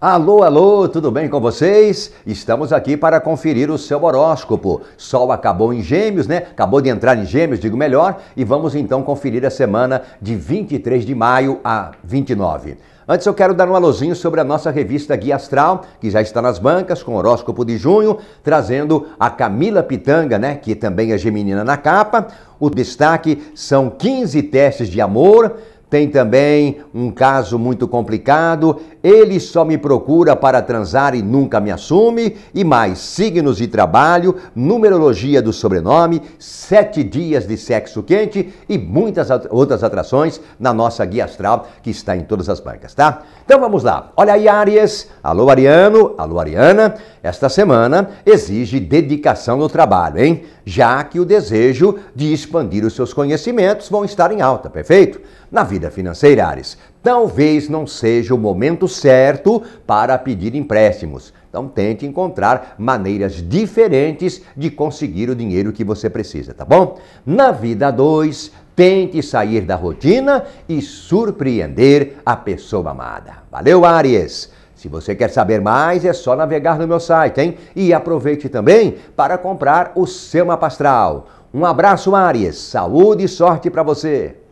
Alô, alô, tudo bem com vocês? Estamos aqui para conferir o seu horóscopo. Sol acabou em Gêmeos, né? Acabou de entrar em Gêmeos, digo melhor, e vamos então conferir a semana de 23 de maio a 29. Antes eu quero dar um alôzinho sobre a nossa revista Guia Astral, que já está nas bancas, com o horóscopo de junho, trazendo a Camila Pitanga, né, que também é geminina na capa. O destaque são 15 testes de amor, tem também um caso muito complicado. Ele só me procura para transar e nunca me assume. E mais signos de trabalho, numerologia do sobrenome, sete dias de sexo quente e muitas outras atrações na nossa guia astral que está em todas as bancas, tá? Então vamos lá. Olha aí, Áries. Alô, Ariano. Alô, Ariana. Esta semana exige dedicação no trabalho, hein? Já que o desejo de expandir os seus conhecimentos vão estar em alta, perfeito? Na vida vida financeira, Ares, talvez não seja o momento certo para pedir empréstimos. Então tente encontrar maneiras diferentes de conseguir o dinheiro que você precisa, tá bom? Na vida 2, tente sair da rotina e surpreender a pessoa amada. Valeu, Aries! Se você quer saber mais, é só navegar no meu site, hein? E aproveite também para comprar o seu mapa astral. Um abraço, Aries. Saúde e sorte para você.